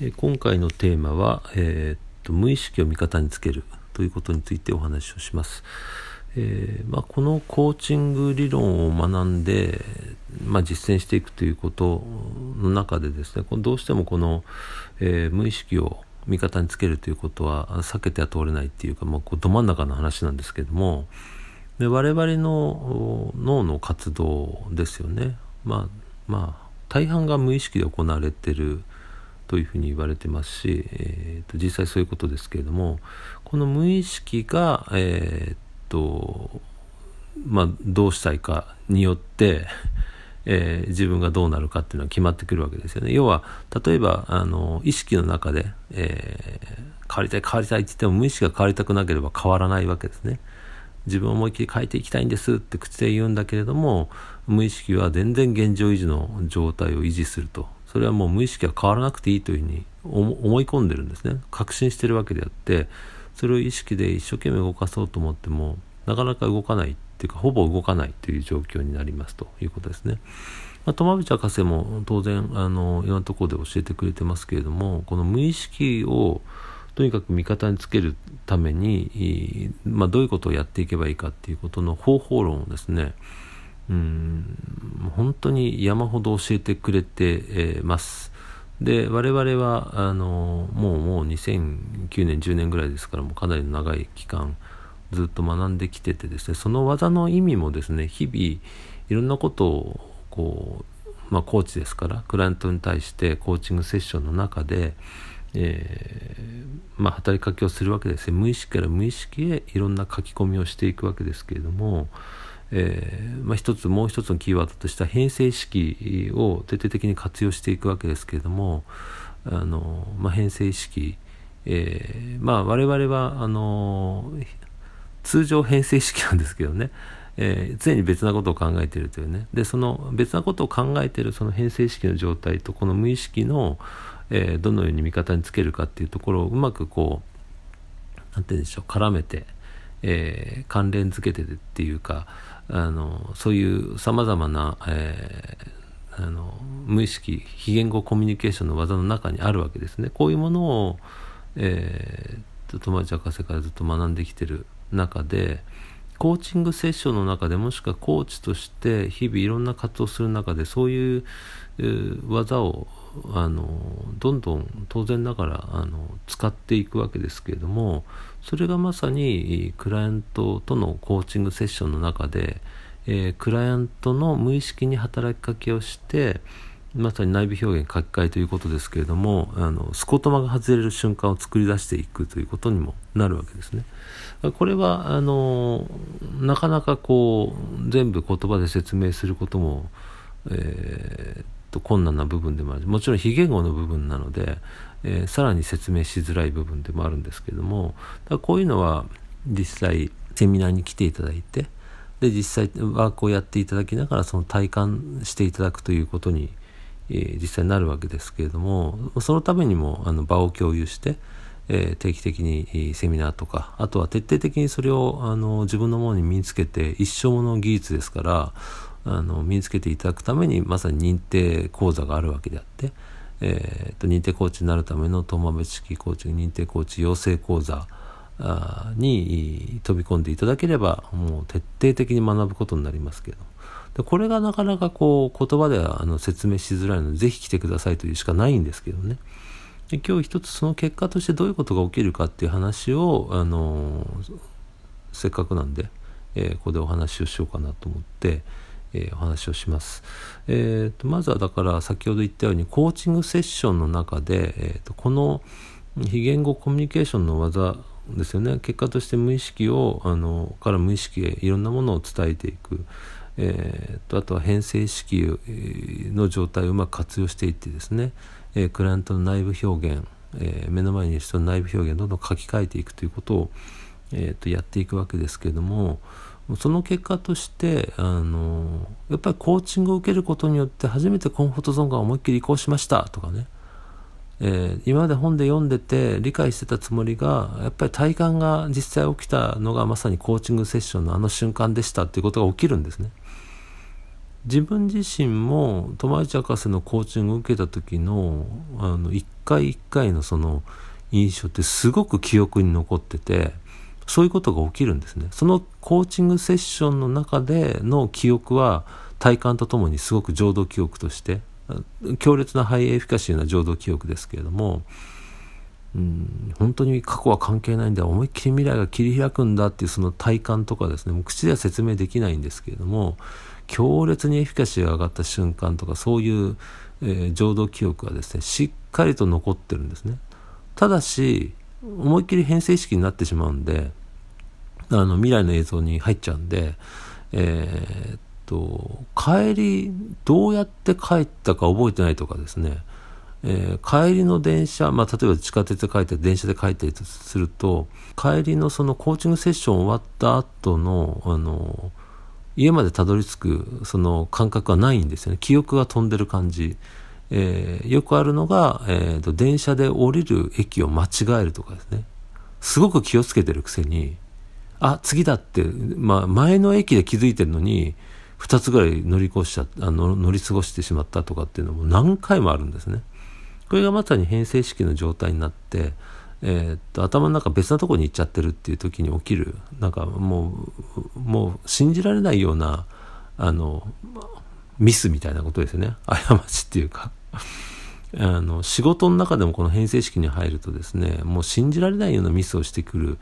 え今回のテーマは、えー、っと無意識を味方につけるということについてお話をします。えー、まあ、このコーチング理論を学んで、まあ、実践していくということの中でですねどうしてもこの、えー、無意識を味方につけるということは避けては通れないっていうか、まあ、こうど真ん中の話なんですけどもで我々の脳の活動ですよね、まあ、まあ大半が無意識で行われてるというふうに言われてますし、えー、と実際そういうことですけれどもこの無意識が、えー、っとまあ、どうしたいかによって えー、自分がどうなるかっていうのは決まってくるわけですよね。要は例えばあの意識の中で、えー、変わりたい変わりたいって言っても無意識が変わりたくなければ変わらないわけですね。自分を思いっきり変えていきたいんですって口で言うんだけれども無意識は全然現状維持の状態を維持するとそれはもう無意識は変わらなくていいというふうに思い込んでるんですね確信してるわけであってそれを意識で一生懸命動かそうと思ってもなかなか動かないっていうかほぼ動かないという状況になりますということですね。まあ、トマブチ博士も当然あのいろんなところで教えてくれてますけれどもこの無意識をとにかく味方につけるために、まあ、どういうことをやっていけばいいかっていうことの方法論をですねうん本当に山ほど教えてくれてます。で我々はあのもうもう2009年10年ぐらいですからもうかなり長い期間ずっと学んできててですねその技の意味もですね日々いろんなことをこう、まあ、コーチですからクライアントに対してコーチングセッションの中で、えー、まあ、働きかけをするわけですね無意識から無意識へいろんな書き込みをしていくわけですけれども。えー、まあ、一つもう一つのキーワードとしては編成式を徹底的に活用していくわけですけれどもあの、まあ、編成式、えー、まあ、我々はあの通常編成式なんですけどね、えー、常に別なことを考えているというねでその別なことを考えているその編成式の状態とこの無意識の、えどのように味方につけるかっていうところをうまくこう何て言うんでしょう絡めて、え関連づけてっていうかあのそういうさまざまな、えー、あの無意識非言語コミュニケーションの技の中にあるわけですね。こういうものを、えー、友達博士からずっと学んできてる中でコーチングセッションの中でもしくはコーチとして日々いろんな活動をする中でそういう技をあのどんどん当然ながらあの使っていくわけですけれどもそれがまさにクライアントとのコーチングセッションの中で、えー、クライアントの無意識に働きかけをしてまさに内部表現書き換えということですけれどもあのスコトマが外れる瞬間を作り出していくということにもなるわけですね。これはあのなかなかこう全部言葉で説明することも、えー、と困難な部分でもあるもちろん非言語の部分なので、えー、さらに説明しづらい部分でもあるんですけどもだこういうのは実際セミナーに来ていただいてで実際ワークをやっていただきながらその体感していただくということに、えー、実際になるわけですけれどもそのためにもあの場を共有して、えー、定期的にセミナーとかあとは徹底的にそれをあの自分のものに身につけて一生もの技術ですからあの身につけていただくためにまさに認定講座があるわけであって、えー、と認定コーチになるためのトー式コーチ認定コーチ養成講座に飛び込んでいただければもう徹底的に学ぶことになりますけどでこれがなかなかこう言葉ではあの説明しづらいので是非来てくださいというしかないんですけどねで今日一つその結果としてどういうことが起きるかっていう話を、あのせっかくなんで、えー、ここでお話をしようかなと思って。えー、お話をします。えーと、まずはだから先ほど言ったようにコーチングセッションの中で、えーと、この非言語コミュニケーションの技ですよね結果として無意識をあのから無意識へいろんなものを伝えていく。えーと、あとは変性意識の状態をうまく活用していってですね、えー、クライアントの内部表現、えー、目の前にいる人の内部表現をどんどん書き換えていくということを、えーとやっていくわけですけれども、その結果としてあのやっぱりコーチングを受けることによって初めてコンフォートゾーンが思いっきり移行しましたとかね、えー、今まで本で読んでて理解してたつもりがやっぱり体感が実際起きたのがまさにコーチングセッションのあの瞬間でしたっていうことが起きるんですね。自分自身も友達博士のコーチングを受けた時のあの一回一回のその印象ってすごく記憶に残ってて。そういうことが起きるんですね。そのコーチングセッションの中での記憶は体感とともにすごく浄土記憶として強烈なハイエフィカシーな浄土記憶ですけれども、うん、本当に過去は関係ないんだ思いっきり未来が切り開くんだっていうその体感とかですねもう口では説明できないんですけれども強烈にエフィカシーが上がった瞬間とかそういう、えー、浄土記憶がですねしっかりと残ってるんですね。ただし思いっきり編成式になってしまうんで、あの、未来の映像に入っちゃうんで、えー、っと、帰り、どうやって帰ったか覚えてないとかですね、えー、帰りの電車、まあ、例えば地下鉄で帰って電車で帰ったりすると帰りのそのコーチングセッション終わった後のあの家までたどり着くその感覚はないんですよね記憶が飛んでる感じえー、よくあるのが、えー電車で降りる駅を間違えるとかですね。すごく気をつけてるくせに、あ、次だって、まあ、前の駅で気づいてるのに、2つぐらい乗り越しちゃあの乗り過ごしてしまったとかっていうのも何回もあるんですね。これがまさに変性式の状態になって、えー、っと頭の中別なとこに行っちゃってるっていう時に起きるなんかもうもう信じられないようなあのミスみたいなことですね。過ちっていうかあの、仕事の中でもこの編成式に入るとですね、もう信じられないようなミスをしてくる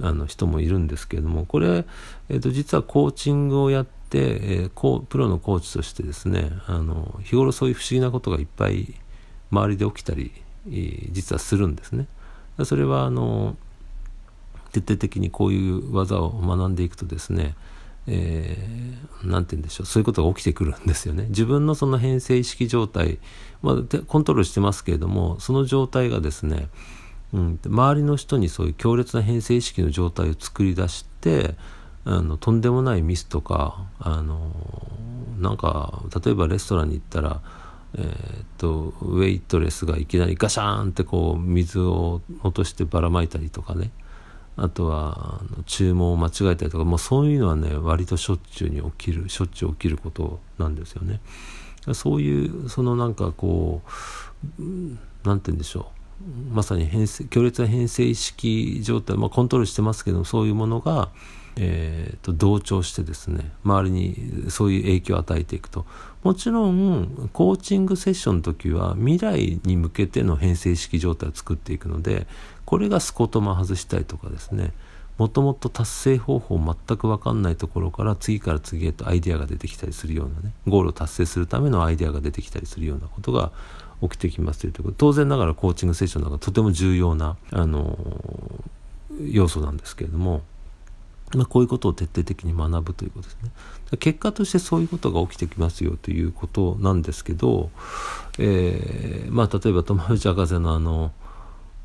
あの人もいるんですけれども、これ、えっ、ー、と、実はコーチングをやって、えー、プロのコーチとしてですね、あの、日頃そういう不思議なことがいっぱい周りで起きたり、実はするんですね。それは、あの、徹底的にこういう技を学んでいくとですね、えー、て言うんでしょう、そういうことが起きてくるんですよね。自分のその変性意識状態、まあ、コントロールしてますけれども、その状態がですね、うん、周りの人にそういう強烈な変性意識の状態を作り出して、あのとんでもないミスとか、あのなんか、例えばレストランに行ったら、えー、っとウェイトレスがいきなりガシャーンってこう水を落としてばらまいたりとかね、あとはあの注文を間違えたりとかもそういうのはね割としょっちゅうに起きるしょっちゅう起きることなんですよね。そういうそのなんかこう何て言うんでしょうまさに変性強烈な変性意識状態、まあ、コントロールしてますけどそういうものがえーと、同調してですね周りにそういう影響を与えていくともちろんコーチングセッションの時は未来に向けての変性式状態を作っていくのでこれがスコトマ外したりとかですねもともと達成方法全く分かんないところから次から次へとアイデアが出てきたりするようなねゴールを達成するためのアイデアが出てきたりするようなことが起きてきますというところ当然ながらコーチングセッションなんかとても重要なあの要素なんですけれども。まあ、こういうことを徹底的に学ぶということですね。結果としてそういうことが起きてきますよということなんですけど、えー、まあ、例えば友内博士のあの、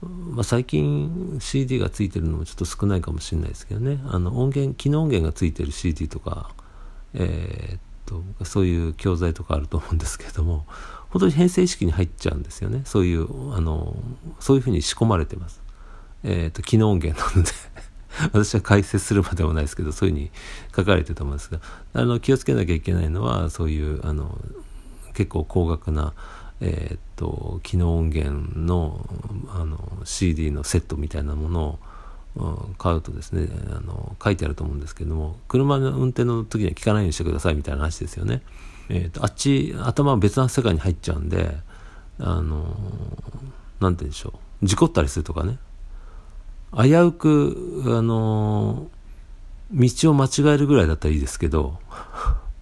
まあ、最近 CD がついてるのもちょっと少ないかもしれないですけどねあの音源機能音源がついてる CD とか、えー、っとそういう教材とかあると思うんですけども本当に編成意識に入っちゃうんですよねそういうあのそういうふうに仕込まれてます。えー、っと機能音源なので 私は解説するまでもないですけどそういうふうに書かれてると思うんですがあの気をつけなきゃいけないのはそういうあの結構高額なえー、っと機能音源のあの CD のセットみたいなものを、買うとですねあの書いてあると思うんですけども車の運転の時には聞かないようにしてくださいみたいな話ですよね。えーと、あっち頭は別な世界に入っちゃうんであの何て言うんでしょう事故ったりするとかね危うく、あのー、道を間違えるぐらいだったらいいですけど、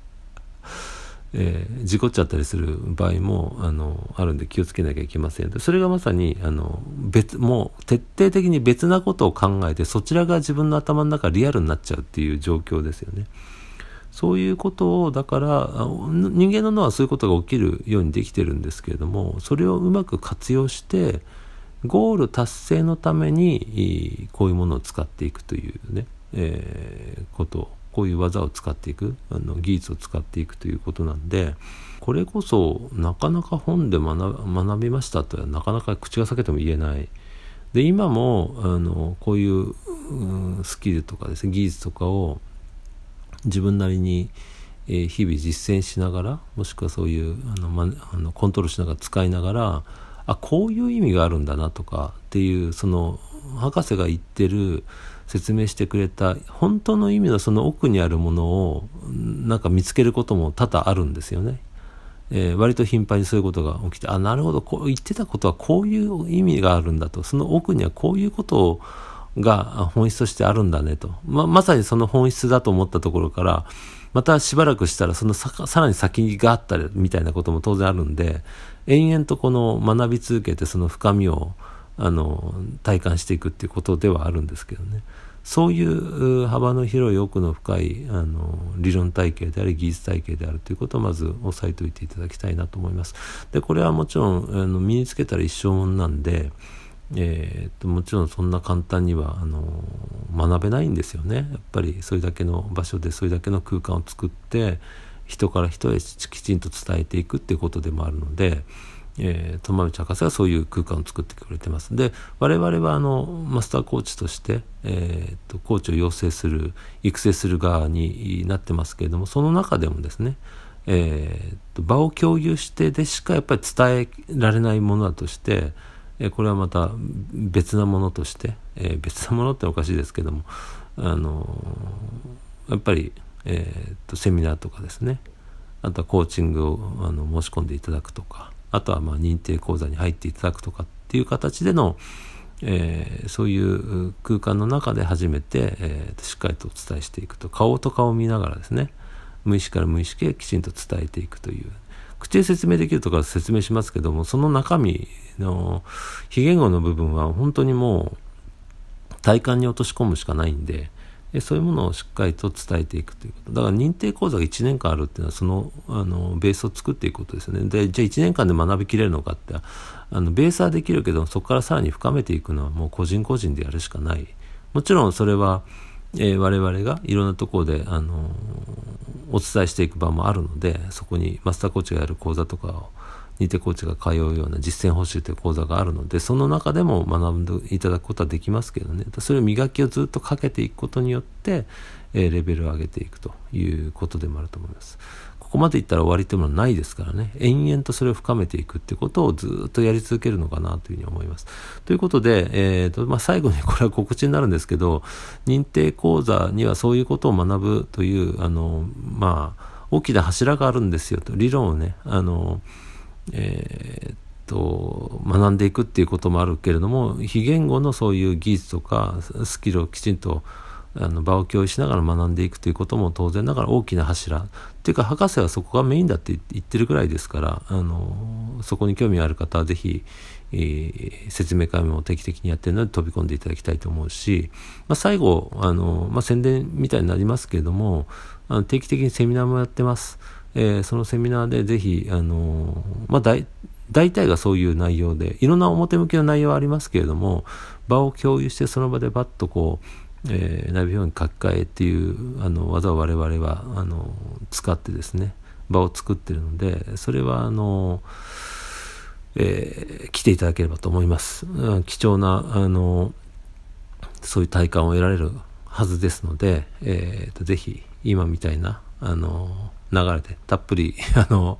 えー、事故っちゃったりする場合も、あのー、あるんで気をつけなきゃいけませんそれがまさに、あの別、もう徹底的に別なことを考えて、そちらが自分の頭の中リアルになっちゃうっていう状況ですよね。そういうことを、だから、人間の脳はそういうことが起きるようにできてるんですけれども、それをうまく活用して、ゴール達成のためにこういうものを使っていくというね、えー、ことこういう技を使っていくあの技術を使っていくということなんでこれこそなかなか本で学びましたとはなかなか口が裂けても言えないで今もあのこういう、うん、スキルとかですね技術とかを自分なりに日々実践しながらもしくはそういうあの、ま、あのコントロールしながら使いながらあこういう意味があるんだなとかっていうその博士が言ってる説明してくれた本当の意味のその奥にあるものをなんか見つけることも多々あるんですよね。えー、割と頻繁にそういうことが起きてあなるほどこう言ってたことはこういう意味があるんだとその奥にはこういうことをが本質としてあるんだねと、ままさにその本質だと思ったところからまたしばらくしたらそのさらに先があったりみたいなことも当然あるんで延々とこの学び続けてその深みをあの体感していくっていうことではあるんですけどねそういう幅の広い奥の深いあの理論体系であり技術体系であるということをまず押さえておいていただきたいなと思います。でこれはもちろんあの身につけたら一生もんなんでえー、っともちろんそんな簡単にはあの学べないんですよねやっぱりそれだけの場所でそれだけの空間を作って人から人へきちんと伝えていくっていうことでもあるので。えー、友道博士はそういう空間を作ってくれてますで我々はあのマスターコーチとして、えー、とコーチを養成する育成する側になってますけれどもその中でもですね、えー、と場を共有してでしかやっぱり伝えられないものだとしてえこれはまた別なものとして、え別なものっておかしいですけどもあのやっぱり、えー、とセミナーとかですねあとはコーチングをあの申し込んでいただくとかあとはまあ認定講座に入っていただくとかっていう形での、えー、そういう空間の中で初めて、えー、しっかりとお伝えしていくと顔と顔を見ながらですね無意識から無意識へきちんと伝えていくという口で説明できるとか説明しますけども、その中身の非言語の部分は本当にもう体感に落とし込むしかないんで、そういうものをしっかりと伝えていくということ。だから認定講座が1年間あるっていうのは、その、あの、ベースを作っていくことですよね。で、じゃあ1年間で学びきれるのかって、あの、ベースはできるけど、そこからさらに深めていくのはもう個人個人でやるしかない。もちろんそれは、えー、我々がいろんなところで、あのお伝えしていく場もあるのでそこにマスターコーチがやる講座とかを似てコーチが通うような実践補習という講座があるのでその中でも学んでいただくことはできますけどねそれを磨きをずっとかけていくことによって、えレベルを上げていくということでもあると思いますここまでいったら終わりってものはないですからね、延々とそれを深めていくってことをずっとやり続けるのかなというふうに思います。ということで、えーとまあ、最後に これは告知になるんですけど、認定講座にはそういうことを学ぶという、あの、まあ、大きな柱があるんですよと、理論をね、あの、えーと学んでいくっていうこともあるけれども非言語のそういう技術とかスキルをきちんとあの場を共有しながら学んでいくということも当然ながら大きな柱っていうか博士はそこがメインだって言ってるぐらいですからあのそこに興味ある方は是非、えー、説明会も定期的にやってるので飛び込んでいただきたいと思うし、まあ、最後あの、まあ、宣伝みたいになりますけれどもあの定期的にセミナーもやってます。えー、そのセミナーで是非あのまあ大体がそういう内容でいろんな表向きの内容はありますけれども場を共有してその場でバッとこうえー、内部表現書き換えっていうあの技を我々はあの使ってですね場を作ってるのでそれはあの、えー、来ていただければと思います、うん、貴重なあのそういう体感を得られるはずですので、えーと、とぜひ今みたいなあの流れでたっぷり あの、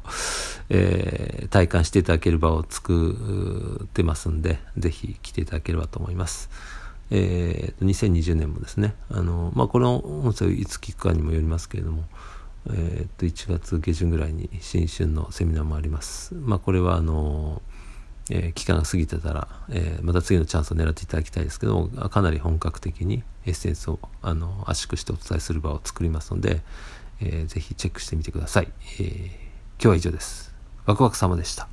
えー、体感していただける場を作ってますんでぜひ来ていただければと思います。えー、2020年もですねあの、まあ、この音声いつ聞くかにもよりますけれども、えー、と1月下旬ぐらいに新春のセミナーもあります、まあ、これはあの、えー、期間が過ぎてたら、えー、また次のチャンスを狙っていただきたいですけどもかなり本格的にエッセンスをあの圧縮してお伝えする場を作りますので、えー、ぜひチェックしてみてください、えー、今日は以上ですワクワク様でした